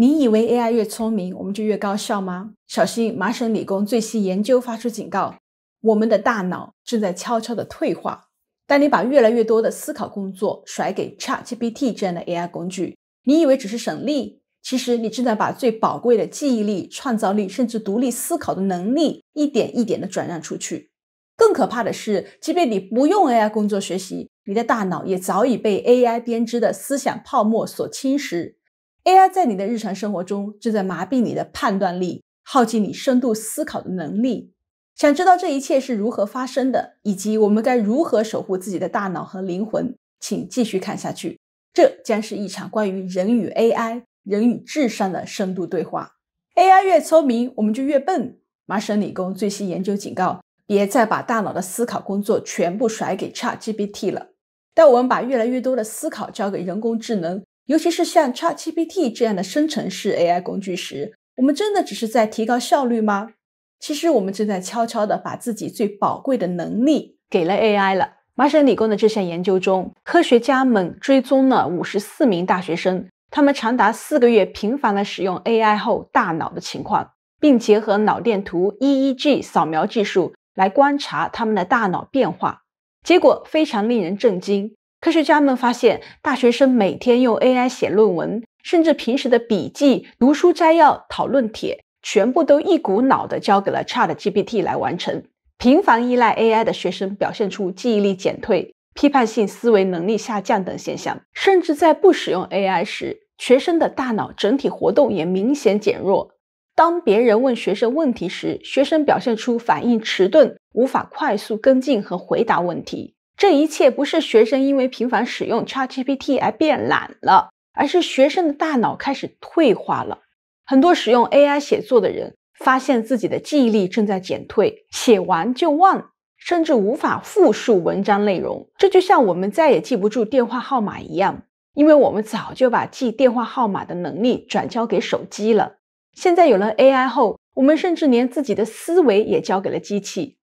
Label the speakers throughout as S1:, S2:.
S1: 你以为 AI 越聪明，我们就越高效吗？小心，麻省理工最新研究发出警告：我们的大脑正在悄悄地退化。当你把越来越多的思考工作甩给 ChatGPT 这样的 AI 工具，你以为只是省力，其实你正在把最宝贵的记忆力、创造力，甚至独立思考的能力一点一点地转让出去。更可怕的是，即便你不用 AI 工作学习，你的大脑也早已被 AI 编织的思想泡沫所侵蚀。AI 在你的日常生活中正在麻痹你的判断力，耗尽你深度思考的能力。想知道这一切是如何发生的，以及我们该如何守护自己的大脑和灵魂，请继续看下去。这将是一场关于人与 AI、人与智商的深度对话。AI 越聪明，我们就越笨。麻省理工最新研究警告：别再把大脑的思考工作全部甩给 ChatGPT 了。当我们把越来越多的思考交给人工智能，尤其是像 ChatGPT 这样的生成式 AI 工具时，我们真的只是在提高效率吗？其实，我们正在悄悄的把自己最宝贵的能力给了 AI 了。麻省理工的这项研究中，科学家们追踪了五十四名大学生，他们长达四个月频繁的使用 AI 后大脑的情况，并结合脑电图 EEG 扫描技术来观察他们的大脑变化，结果非常令人震惊。科学家们发现，大学生每天用 AI 写论文，甚至平时的笔记、读书摘要、讨论帖，全部都一股脑的交给了 ChatGPT 来完成。频繁依赖 AI 的学生表现出记忆力减退、批判性思维能力下降等现象，甚至在不使用 AI 时，学生的大脑整体活动也明显减弱。当别人问学生问题时，学生表现出反应迟钝，无法快速跟进和回答问题。这一切不是学生因为频繁使用 ChatGPT 而变懒了，而是学生的大脑开始退化了。很多使用 AI 写作的人发现自己的记忆力正在减退，写完就忘，甚至无法复述文章内容。这就像我们再也记不住电话号码一样，因为我们早就把记电话号码的能力转交给手机了。现在有了 AI 后，我们甚至连自己的思维也交给了机器。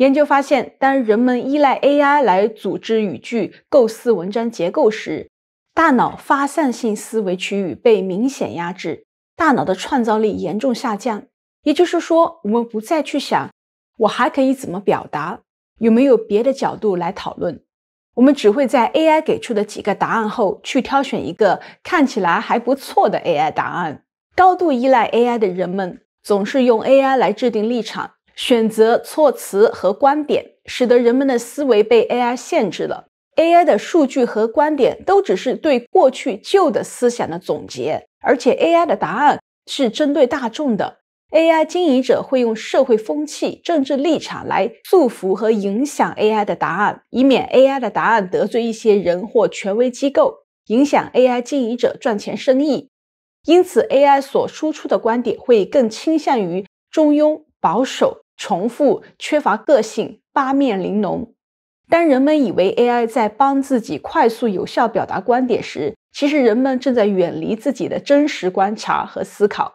S1: 研究发现，当人们依赖 AI 来组织语句、构思文章结构时，大脑发散性思维区域被明显压制，大脑的创造力严重下降。也就是说，我们不再去想我还可以怎么表达，有没有别的角度来讨论，我们只会在 AI 给出的几个答案后去挑选一个看起来还不错的 AI 答案。高度依赖 AI 的人们总是用 AI 来制定立场。选择措辞和观点，使得人们的思维被 AI 限制了。AI 的数据和观点都只是对过去旧的思想的总结，而且 AI 的答案是针对大众的。AI 经营者会用社会风气、政治立场来束缚和影响 AI 的答案，以免 AI 的答案得罪一些人或权威机构，影响 AI 经营者赚钱生意。因此，AI 所输出的观点会更倾向于中庸保守。重复、缺乏个性、八面玲珑。当人们以为 AI 在帮自己快速有效表达观点时，其实人们正在远离自己的真实观察和思考。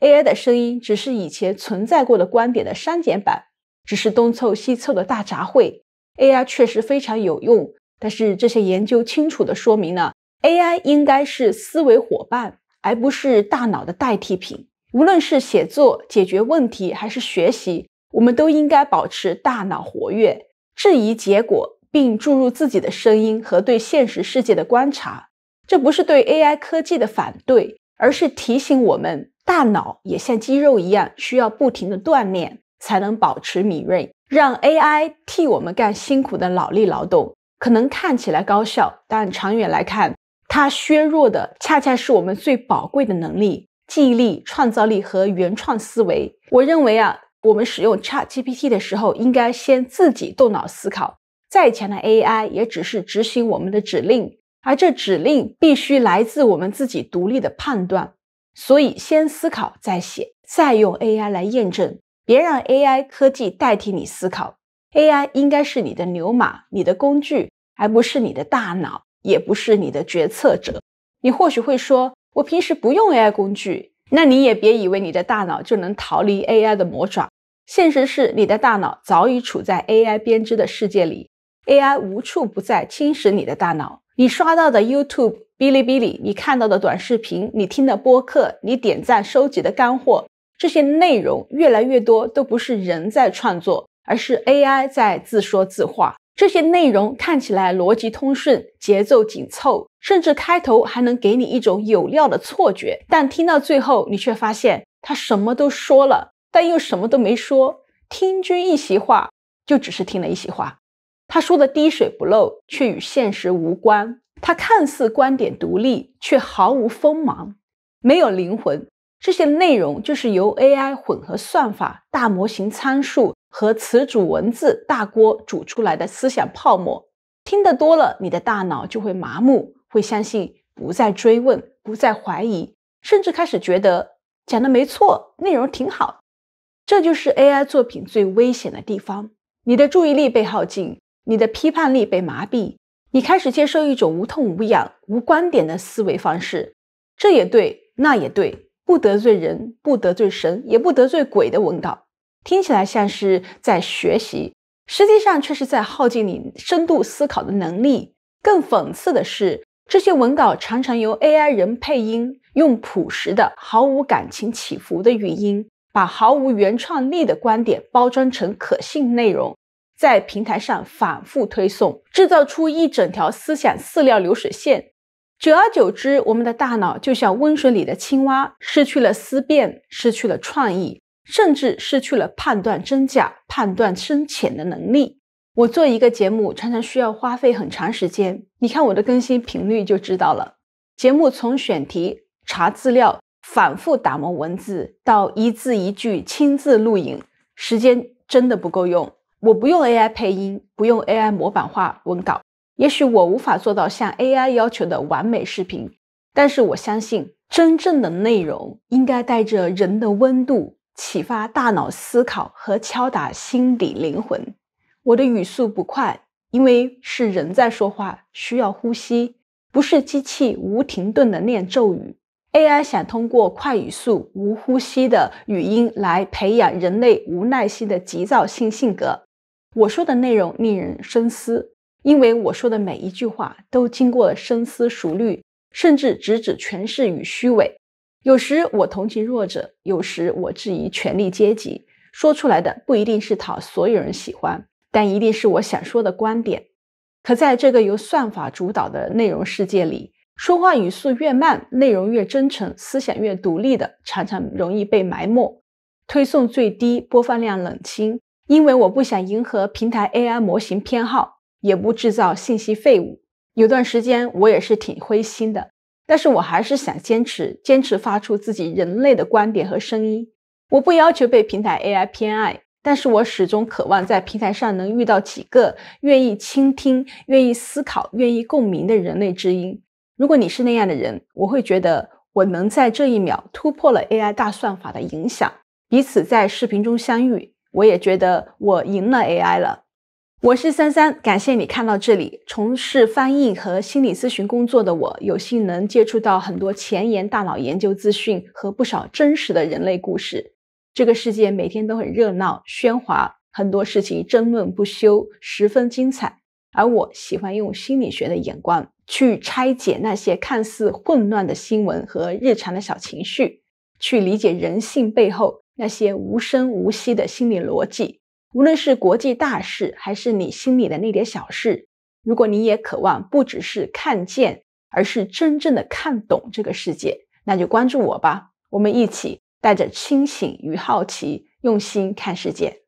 S1: AI 的声音只是以前存在过的观点的删减版，只是东凑西凑的大杂烩。AI 确实非常有用，但是这些研究清楚地说明了，AI 应该是思维伙伴，而不是大脑的代替品。无论是写作、解决问题，还是学习。我们都应该保持大脑活跃，质疑结果，并注入自己的声音和对现实世界的观察。这不是对 AI 科技的反对，而是提醒我们，大脑也像肌肉一样，需要不停的锻炼才能保持敏锐。让 AI 替我们干辛苦的脑力劳动，可能看起来高效，但长远来看，它削弱的恰恰是我们最宝贵的能力——记忆力、创造力和原创思维。我认为啊。我们使用 Chat GPT 的时候，应该先自己动脑思考。再强的 AI 也只是执行我们的指令，而这指令必须来自我们自己独立的判断。所以，先思考再写，再用 AI 来验证。别让 AI 科技代替你思考，AI 应该是你的牛马、你的工具，而不是你的大脑，也不是你的决策者。你或许会说，我平时不用 AI 工具。那你也别以为你的大脑就能逃离 AI 的魔爪。现实是，你的大脑早已处在 AI 编织的世界里，AI 无处不在侵蚀你的大脑。你刷到的 YouTube、哔哩哔哩，你看到的短视频，你听的播客，你点赞收集的干货，这些内容越来越多都不是人在创作，而是 AI 在自说自话。这些内容看起来逻辑通顺、节奏紧凑，甚至开头还能给你一种有料的错觉，但听到最后，你却发现他什么都说了，但又什么都没说。听君一席话，就只是听了一席话。他说的滴水不漏，却与现实无关。他看似观点独立，却毫无锋芒，没有灵魂。这些内容就是由 AI 混合算法、大模型参数和词组文字大锅煮出来的思想泡沫。听得多了，你的大脑就会麻木，会相信，不再追问，不再怀疑，甚至开始觉得讲的没错，内容挺好。这就是 AI 作品最危险的地方：你的注意力被耗尽，你的批判力被麻痹，你开始接受一种无痛无痒、无观点的思维方式。这也对，那也对。不得罪人，不得罪神，也不得罪鬼的文稿，听起来像是在学习，实际上却是在耗尽你深度思考的能力。更讽刺的是，这些文稿常常由 AI 人配音，用朴实的、毫无感情起伏的语音，把毫无原创力的观点包装成可信内容，在平台上反复推送，制造出一整条思想饲料流水线。久而久之，我们的大脑就像温水里的青蛙，失去了思辨，失去了创意，甚至失去了判断真假、判断深浅的能力。我做一个节目，常常需要花费很长时间，你看我的更新频率就知道了。节目从选题、查资料、反复打磨文字，到一字一句亲自录影，时间真的不够用。我不用 AI 配音，不用 AI 模板化文稿。也许我无法做到像 AI 要求的完美视频，但是我相信真正的内容应该带着人的温度，启发大脑思考和敲打心底灵魂。我的语速不快，因为是人在说话，需要呼吸，不是机器无停顿的念咒语。AI 想通过快语速、无呼吸的语音来培养人类无耐心的急躁性性格。我说的内容令人深思。因为我说的每一句话都经过了深思熟虑，甚至直指权势与虚伪。有时我同情弱者，有时我质疑权力阶级。说出来的不一定是讨所有人喜欢，但一定是我想说的观点。可在这个由算法主导的内容世界里，说话语速越慢，内容越真诚，思想越独立的，常常容易被埋没，推送最低，播放量冷清。因为我不想迎合平台 AI 模型偏好。也不制造信息废物。有段时间我也是挺灰心的，但是我还是想坚持，坚持发出自己人类的观点和声音。我不要求被平台 AI 偏爱，但是我始终渴望在平台上能遇到几个愿意倾听、愿意思考、愿意共鸣的人类知音。如果你是那样的人，我会觉得我能在这一秒突破了 AI 大算法的影响，彼此在视频中相遇，我也觉得我赢了 AI 了。我是三三，感谢你看到这里。从事翻译和心理咨询工作的我，有幸能接触到很多前沿大脑研究资讯和不少真实的人类故事。这个世界每天都很热闹喧哗，很多事情争论不休，十分精彩。而我喜欢用心理学的眼光去拆解那些看似混乱的新闻和日常的小情绪，去理解人性背后那些无声无息的心理逻辑。无论是国际大事，还是你心里的那点小事，如果你也渴望不只是看见，而是真正的看懂这个世界，那就关注我吧，我们一起带着清醒与好奇，用心看世界。